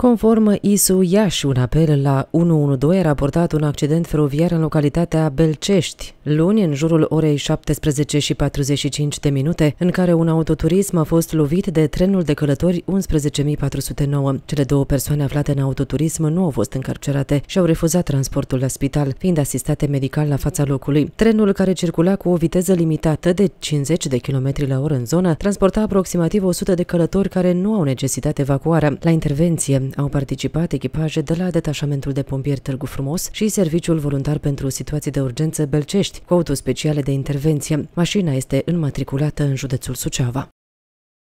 Conform ISU Iași, un apel la 112 a raportat un accident feroviar în localitatea Belcești, luni în jurul orei 17 și 45 de minute, în care un autoturism a fost lovit de trenul de călători 11.409. Cele două persoane aflate în autoturism nu au fost încarcerate și au refuzat transportul la spital, fiind asistate medical la fața locului. Trenul care circula cu o viteză limitată de 50 de km la oră în zonă, transporta aproximativ 100 de călători care nu au necesitat evacuarea. La intervenție, au participat echipaje de la Detașamentul de Pompieri Târgu Frumos și Serviciul Voluntar pentru Situații de Urgență Belcești, cu autospeciale de intervenție. Mașina este înmatriculată în județul Suceava.